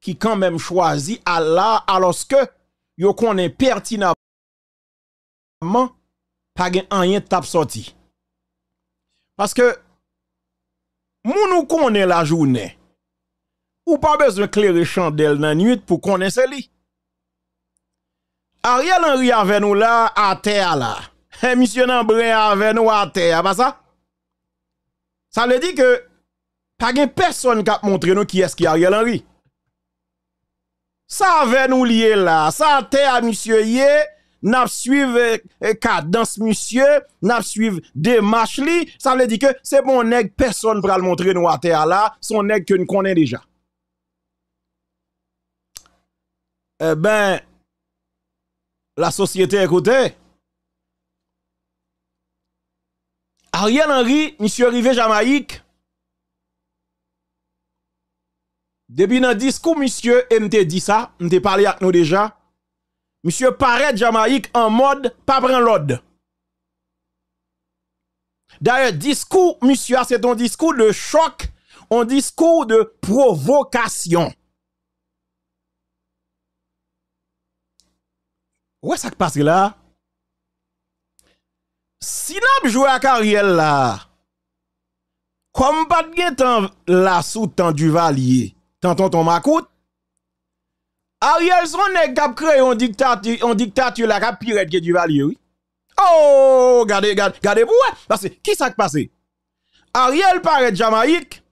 qui quand même choisit Allah alors que yo connaît pertinemment pas gen rien tap sorti. Parce que moun nous connaît la journée. Ou pas besoin de de chandelle dans nuit pour connaître li. Ariel Henry avec nous là à terre là. Et monsieur Nambre avec nous à terre, pas ça? Ça veut dire que pas gen personne qui a montré nous qui est qui Ariel Henry. Ça avait nous lié là, ça à monsieur yé, n'a suivre eh, cadence monsieur, n'a suivi démarche li, ça veut dire que c'est bon nèg personne pour le montrer nous à terre là, son nèg que nous connaissons déjà. Eh ben la société écoutez Ariel Henry, monsieur arrivé Jamaïque Depuis dans discours, monsieur, et m'te dit ça, m'te parlé avec nous déjà. Monsieur paraît Jamaïque en mode pas prendre l'ordre. D'ailleurs, discours, monsieur, c'est un discours de choc, un discours de provocation. Où est-ce que passe là? Si avons joué à Cariel là, comme pas de temps là sous temps du valier, Tonton ton makout. Ariel son nèg k'ap créé un dictature, un dictature la k'ap pire que Oh, regardez, regardez, vous parce que qui ça passé Ariel paraît Jamaïque.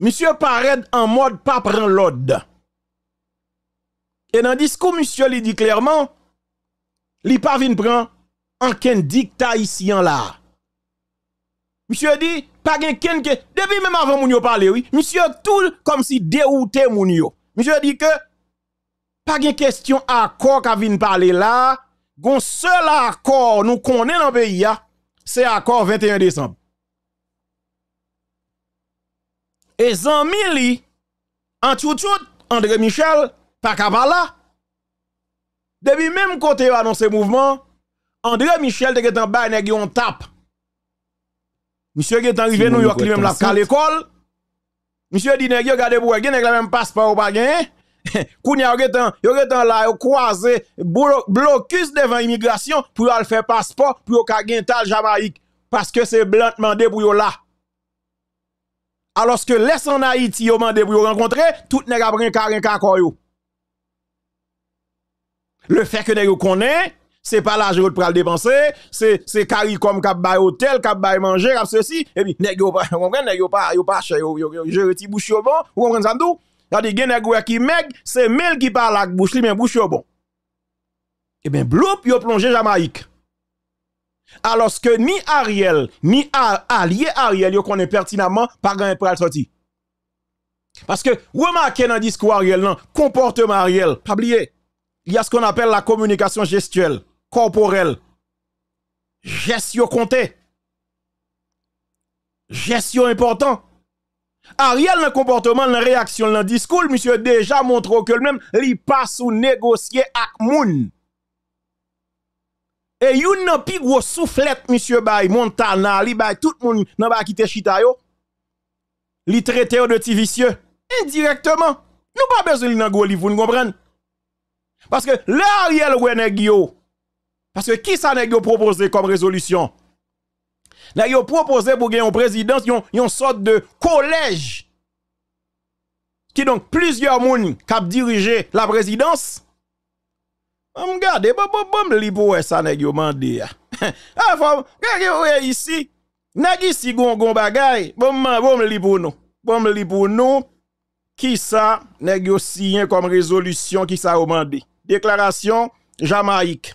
Monsieur paraît en mode pas prendre l'ordre. Et dans le discours, monsieur lui dit clairement, il pas vin prendre en qu'un dictat ici en là. Monsieur dit, pas gen ken depuis même avant moun yo parle, oui, monsieur tout comme si dérouté moun yo. Monsieur dit que, pas gen question accord qu'a vin parler là, gon seul accord nous connaît dans pays hein, c'est accord 21 décembre. Et Zamili, li, en tout André Michel, pas là. depuis même côté annoncé mouvement, André Michel te en bas yon tape Monsieur qui est arrivé New York, lui-même l'a à l'école. Monsieur dit, nèg, regardez pour vous, nèg la même passeport ou pas gagné. Kounia, yo getan, yo getan là, yo croisé, blocus devant immigration pour aller faire passeport, pour ka gen tal Jamaïque. Parce que c'est blanc demandé pour yo là. Alors que laisse en Haïti, yo mandé pour yo rencontrer, tout nèg a brin ka yo. Le fait que nèg yo connaît, c'est pas l'argent que le dépenser, c'est c'est CARICOM qui bail hôtel, qui va manger, qui ceci et puis nèg yo pas comprendre nèg yo pas yo pas cher yo je reti bouche bon, vous comprenez ça tout a des nèg qui meg, c'est mel qui parle avec bouche li mais bouche bon. Et eh ben bloup yo plongé Jamaïque. Alors que ni Ariel, ni allié Ariel yo connaît pertinemment pas grand pour sortir. Parce que remarquez dans discours Ariel non, comportement Ariel, pas oublier. Il y a ce qu'on appelle la communication gestuelle corporel. Geste compté. gestion important. Ariel dans comportement, dans réaction, dans discours, monsieur déjà montre que lui-même, il passe ou négocier avec moun. Et yon nan pi gros soufflette, monsieur Bay, Montana, li bay tout moun nan ba kite chita yo. Li traite yo de ti vicieux. Indirectement. Nous pas besoin de nan gros livre, vous comprenez? Parce que le Ariel yo, parce que qui ça n'a proposé comme résolution? N'a proposé pour gagner une présidence, une sorte de collège. Qui donc plusieurs moun qui dirigé la présidence. bon, bon, bon, li pour ça n'a mandé. Ah, faut, ici. ici gon gon bagay, bon, bon, li pour nous. Bon, li pour nous. Qui ça bon, signé comme résolution qui ça a demandé? Déclaration Jamaïque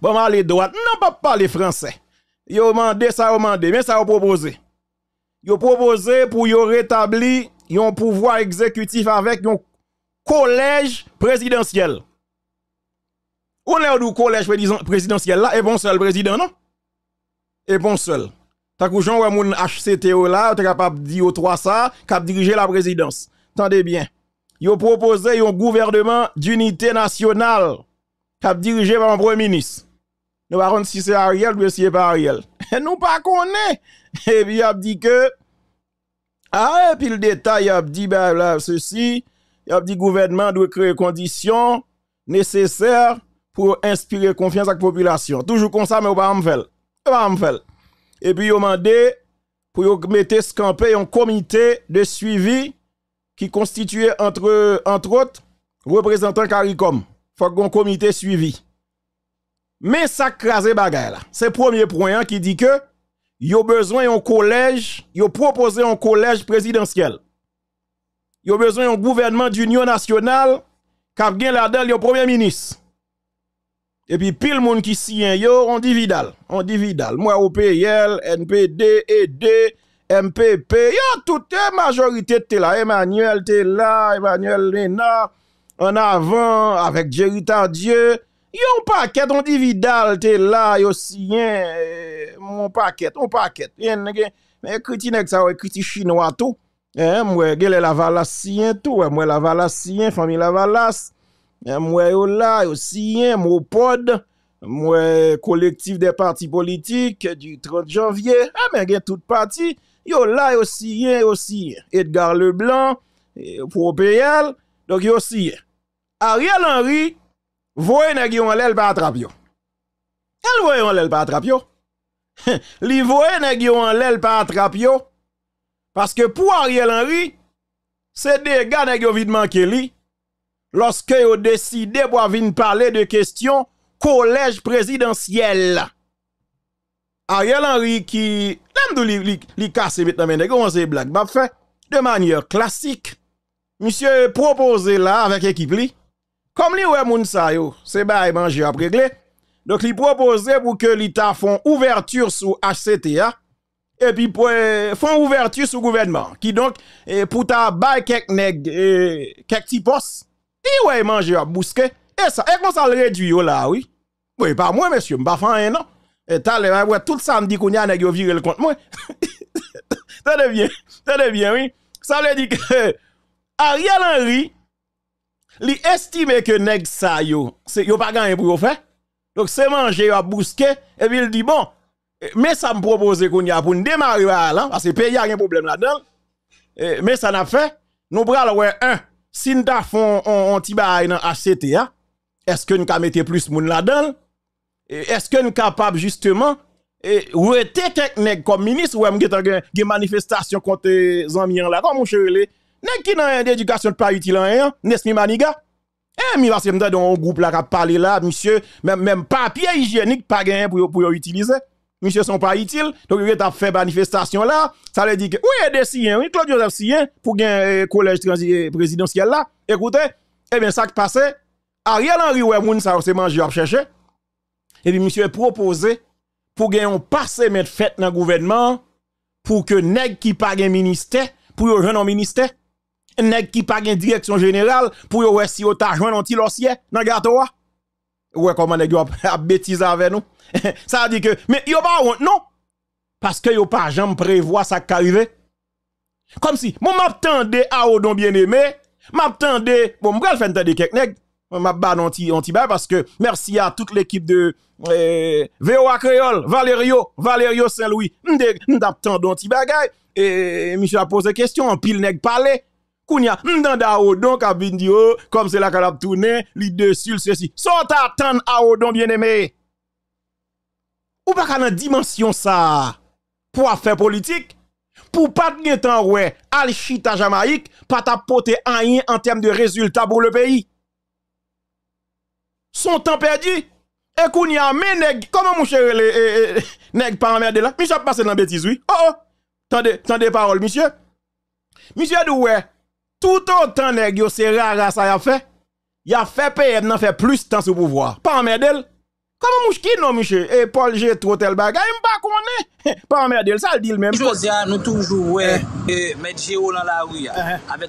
bon allez droite, non pas parler français. Yo mandé ça, yo mandé, mais ça yo proposé. Yo proposé pour yo rétablir yon pouvoir exécutif avec yon collège présidentiel. On est au collège présidentiel là, et bon seul président, non? Et bon seul. T'as que Jean moun HCTO là, t'es capable de dire 3 trois ça, cap diriger la présidence. Tendez bien. Yo proposé un gouvernement d'unité nationale, cap dirigé par un premier ministre. Nous ne si c'est Ariel ou si c'est pas Ariel. Nous pas est. Et puis, il a dit que, ah, et puis le détail, il a dit, ben, là, ceci, il a dit, gouvernement doit créer conditions nécessaires pour inspirer confiance à la population. Toujours comme ça, mais on va me faire. On va faire. Et puis, il a demandé pour mettre scampé un comité de suivi qui constituait entre, entre autres représentants CARICOM. Faut qu'on comité suivi. Mais ça crase bagay là. C'est premier point hein, qui dit que yo besoin un collège, yo proposé un collège présidentiel. Yo besoin un gouvernement d'union nationale kap gen là-dedans premier ministre. Et puis pile monde qui s'y yo on dit on dividal. Moi, Moi OPL, NPD, ED, MPP, yo toute majorité te là, Emmanuel te là, Emmanuel Lena, en avant avec Jerry Tardieu Yon paquet, on dividal, te là, yo sien, eh, mon paquet, on paquet. Yen, mais kriti nek ça, ou chinois tout. Eh, mwe, gele la valas sien tout, eh, mwe la valas famille la valas. Eh, mwe yo la, yon sien, mwe pod, mwe collectif des partis politiques du 30 janvier. Ah, mais gen tout parti, yo la, yo sien, yon sien. Edgar Leblanc, pour PL, donc yo sien. Ariel Henry, voyez nèg yo en l'elle pas attrape yo. Elle voye en pas attrape yo. Li voye nèg en pa pas attrape yo. Parce que pour Ariel Henry, c'est des gars nèg ont vite manquer li lorsque yon décidé pour venir parler de questions collège présidentiel. Ariel Henry qui l'homme li, li, li casse maintenant mais nèg on c'est blague fait de manière classique. Monsieur proposé là avec équipe li comme li ouais moun sa yo, c'est y e manger à régler. Donc li propose pour que l'État font ouverture sur HCTA et puis pour euh, font ouverture sur gouvernement qui donc euh, pour ta bail quelques nèg eh, quelques petits manger à bouske. et ça et comme ça le réduit là oui. Oui, pas moi monsieur, m'pa fan non. Et ta le ouais tout ça me qu'on a yo virer le compte moi. Tenez bien, tenez bien oui. Ça veut dire que euh, Ariel Henry il estime que nèg sa yo, c'est yo pas gagné pour yo faire. Donc c'est manger yo a bousqué et puis il dit bon, mais ça me propose qu'on y a pour démarrer là parce que pays a un problème là-dedans. E, mais ça n'a fait nous bral ouais un si nous font un petit tibaille dans HCT est-ce que nous ka mettre plus monde là-dedans e, est-ce que nous capable justement et ou était quelques comme ministre ou même manifestation contre zami là mon mon chéré Nèg qui n'a d'éducation pas utile en rien, Nesmi Maniga. Eh, mi parce que m'ta dans un groupe là qui parlé là, monsieur, même même papier hygiénique pas gain pour pour utiliser. Monsieur sont pas utiles. Donc il a fait manifestation là, ça veut dire que hein? oui, il Sien, oui, Claude Joseph Sien pour gagner euh, collège euh, présidentiel là. Écoutez, eh bien ça qui passait, Ariel Henry ouais moun ça c'est manger à chercher. Et puis monsieur proposé pour gagner un passé mettre fête dans le gouvernement pour que nèg qui pas un ministère pour jeune un ministère nèg qui pas une direction générale pour yo si yo ta joint un petit lossier dans gâteau ouais comment nèg yo a bêtise avec nous ça veut dire que mais yo pas honte non parce que yo pas jamais prévoir ça qui arrive. comme si moi m'attendais à Odon bien-aimé m'attendais bon vais faire de quelques nèg m'a ban un petit parce que merci à toute l'équipe de eh, Véo VOA Creole Valerio Valerio Saint-Louis m't'a un petit bagay et monsieur a posé question en pile nèg parler Kounya m'dan da Odon kabin comme c'est la a tourne, li dessus ceci. Sont attendre à Odon bien-aimé. Ou pas dans dimension ça pour faire politique pour pas de temps ouais al chita Jamaïque pas t'apporter rien en termes de résultats pour le pays. Son temps perdu. Et Kounya y a mais comment mon cher e, e, pa en pas la? là. Monsieur passe dans bêtise oui. Oh oh. tande, tande parole monsieur. Monsieur Doué, tout autant nèg yo c'est rare ça y a fait. Y a fait PM n'a fait plus temps sous pouvoir. Pas merdel Comment mouche qui non monsieur et eh, Paul j'ai trop tel bagage m'pa connaît. Pas en merdel ça le dit le même. Josia nous toujours ouais euh, mettre Géo dans la rue uh-huh. avec